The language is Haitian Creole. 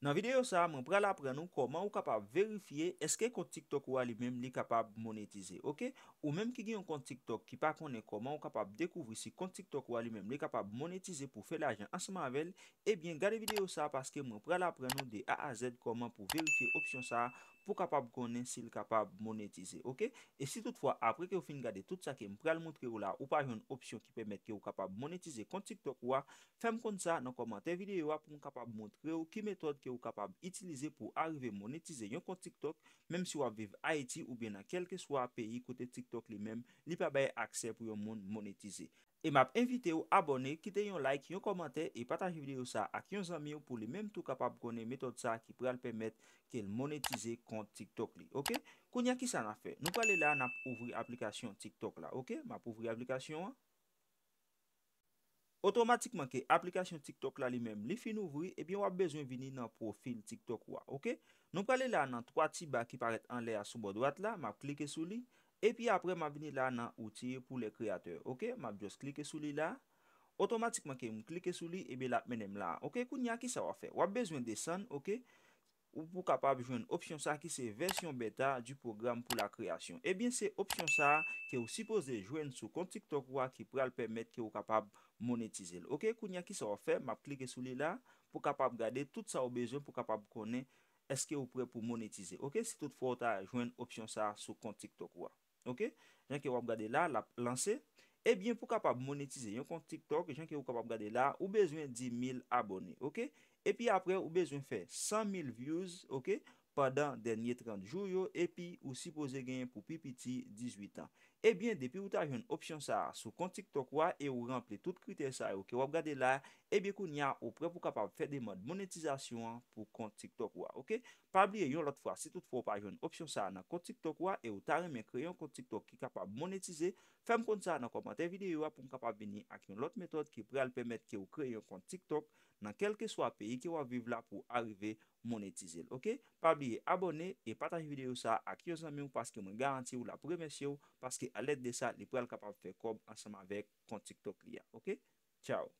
Nan videyo sa, mwen pral apren nou koman ou kapab verifiye eske kont TikTok ou alimem li kapab monetize, okey? Ou menm ki gen yon kont TikTok ki pa konen koman ou kapab dekouvri si kont TikTok ou alimem li kapab monetize pou fe l'ajen ansmanvel, ebyen eh gade videyo sa paske mwen pral apren nou de a a zed koman pou verifiye opsyon sa pou kapab konen si l kapab monetize, okey? E si toutfwa apre ke ou fin gade tout sa ke mwen pral montre ou la ou pa yon opsyon ki pemet ke ou kapab monetize kont TikTok ou a, fem kon sa nan komante videyo a pou mwen kapab montre ou ki metode ke ou kapab monetize. Ou kapab itilize pou arrive monetize yon kont TikTok Mem si wap vive Haiti ou ben a kelke swa peyi kote TikTok li men Li pa baye akse pou yon moun monetize E map invite ou abone, kite yon like, yon komante E pataje videyo sa ak yon zami ou pou li men tout kapab konen metode sa Ki pral pemet ke l monetize kont TikTok li, ok? Konya ki sa na fe? Nou pale la nap ouvri aplikasyon TikTok la, ok? Map ouvri aplikasyon an Otomatikman ke aplikasyon tiktok la li mem li fin ouvri e pi wap bezwen vini nan profil tiktok wak, okey? Nou pale la nan 3 tiba ki paret an le a soubo dwat la, map klike souli, e pi apre map vini la nan outiye pou le kreator, okey? Map jous klike souli la, otomatikman ke m klike souli e bi lap menem la, okey? Kou nyan ki sa wap fe? Wap bezwen desen, okey? Ou pou kapab jwen opsyon sa ki se versyon beta du program pou la kreasyon. Ebyen eh se opsyon sa ki ou sipoz de jwen sou kontik tokwa ki pral pemet ki ou kapab monetize. Ok, kou nyan ki sa wap fe, map klike sou li la pou kapab gade tout sa wap bezyon pou kapab konen eske ou pre pou monetize. Ok, si tout fwa wata jwen opsyon sa sou kontik tokwa. Ok, nyan ki wap gade la, la lanse. Ebyen eh pou kapab monetize, yon kon TikTok, yon ki ou kapab gade la, ou bezwen 10,000 abone, ok? Epy apre ou bezwen fè 100,000 views, ok? padan denye 30 juryo epi ou sipoze genyen pou pipiti 18 an. Ebyen, eh depi ou ta yon opsyon sa sou kont TikTok wa, e ou rample tout kriter sa e ou ke wap gade la, ebyen eh kou nyan ou pre pou kapab fè deman monetizasyon pou kont TikTok wa, ok? Pabli e yon lot fwa, si tout fwa ou pa yon opsyon sa nan kont TikTok wa, e ou ta remen kre yon kont TikTok ki kapab monetize, fem kont sa nan komante videyo wa pou m kapab beni ak yon lot metode ki pre al pemet ki ou kre yon kont TikTok nan kelke swa peyi ki wap vive la pou arive monetize l, ok? Pabli abonè e pataj videyo sa ak yo zami ou paske mwen garanti ou la pou remesye ou paske alèd de sa li pou al kapav fè kob ansam avèk kont TikTok li ya. Ok? Ciao!